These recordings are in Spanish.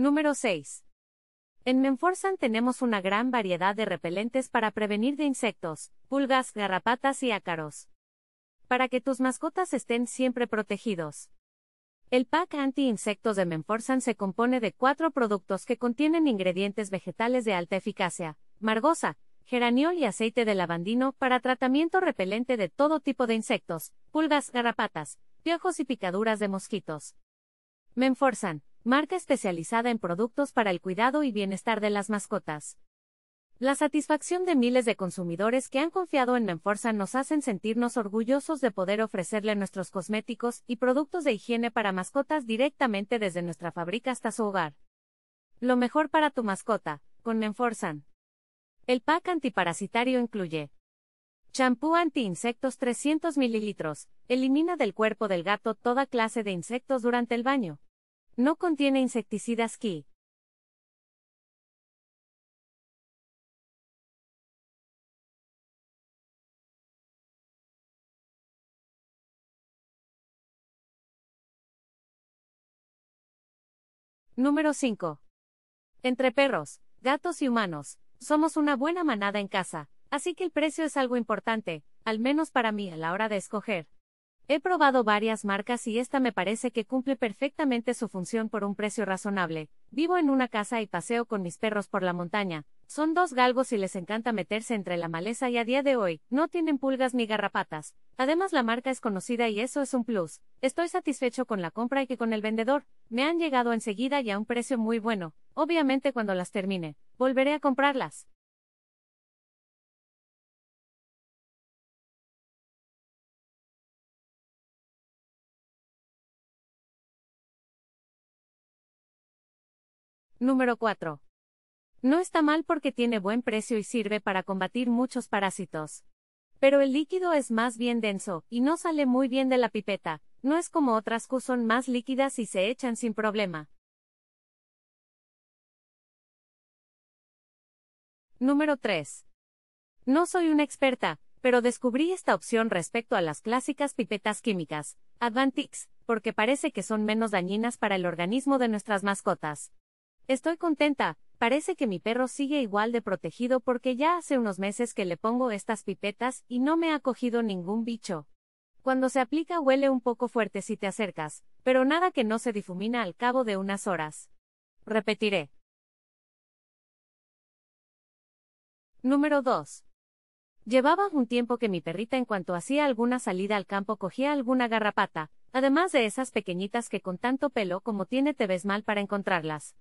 Número 6. En Menforzan tenemos una gran variedad de repelentes para prevenir de insectos, pulgas, garrapatas y ácaros. Para que tus mascotas estén siempre protegidos. El pack anti-insectos de Menforzan se compone de cuatro productos que contienen ingredientes vegetales de alta eficacia, margosa, geraniol y aceite de lavandino para tratamiento repelente de todo tipo de insectos, pulgas, garrapatas, piojos y picaduras de mosquitos. Menforzan marca especializada en productos para el cuidado y bienestar de las mascotas. La satisfacción de miles de consumidores que han confiado en Menforza nos hacen sentirnos orgullosos de poder ofrecerle nuestros cosméticos y productos de higiene para mascotas directamente desde nuestra fábrica hasta su hogar. Lo mejor para tu mascota, con Menforzan. El pack antiparasitario incluye Champú anti-insectos 300 mililitros. Elimina del cuerpo del gato toda clase de insectos durante el baño. No contiene insecticidas que Número 5. Entre perros, gatos y humanos, somos una buena manada en casa, así que el precio es algo importante, al menos para mí a la hora de escoger. He probado varias marcas y esta me parece que cumple perfectamente su función por un precio razonable. Vivo en una casa y paseo con mis perros por la montaña. Son dos galgos y les encanta meterse entre la maleza y a día de hoy no tienen pulgas ni garrapatas. Además la marca es conocida y eso es un plus. Estoy satisfecho con la compra y que con el vendedor. Me han llegado enseguida y a un precio muy bueno. Obviamente cuando las termine, volveré a comprarlas. Número 4. No está mal porque tiene buen precio y sirve para combatir muchos parásitos. Pero el líquido es más bien denso, y no sale muy bien de la pipeta, no es como otras que son más líquidas y se echan sin problema. Número 3. No soy una experta, pero descubrí esta opción respecto a las clásicas pipetas químicas, Advantix, porque parece que son menos dañinas para el organismo de nuestras mascotas. Estoy contenta, parece que mi perro sigue igual de protegido porque ya hace unos meses que le pongo estas pipetas y no me ha cogido ningún bicho. Cuando se aplica huele un poco fuerte si te acercas, pero nada que no se difumina al cabo de unas horas. Repetiré. Número 2. Llevaba un tiempo que mi perrita en cuanto hacía alguna salida al campo cogía alguna garrapata, además de esas pequeñitas que con tanto pelo como tiene te ves mal para encontrarlas.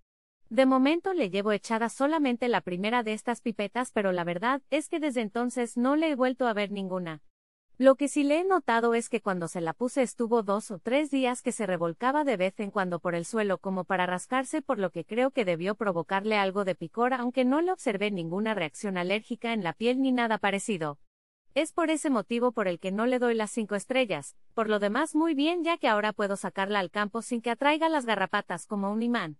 De momento le llevo echada solamente la primera de estas pipetas, pero la verdad es que desde entonces no le he vuelto a ver ninguna. Lo que sí le he notado es que cuando se la puse estuvo dos o tres días que se revolcaba de vez en cuando por el suelo como para rascarse, por lo que creo que debió provocarle algo de picor, aunque no le observé ninguna reacción alérgica en la piel ni nada parecido. Es por ese motivo por el que no le doy las cinco estrellas, por lo demás muy bien ya que ahora puedo sacarla al campo sin que atraiga las garrapatas como un imán.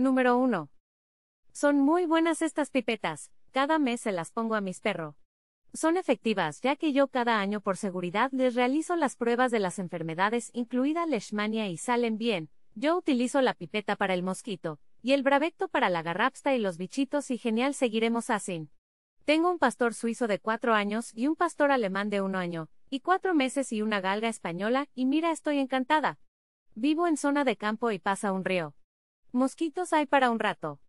Número 1. Son muy buenas estas pipetas, cada mes se las pongo a mis perros. Son efectivas ya que yo cada año por seguridad les realizo las pruebas de las enfermedades incluida Leishmania y salen bien. Yo utilizo la pipeta para el mosquito, y el bravecto para la garrapsta y los bichitos y genial seguiremos así. Tengo un pastor suizo de cuatro años y un pastor alemán de 1 año, y cuatro meses y una galga española, y mira estoy encantada. Vivo en zona de campo y pasa un río. Mosquitos hay para un rato.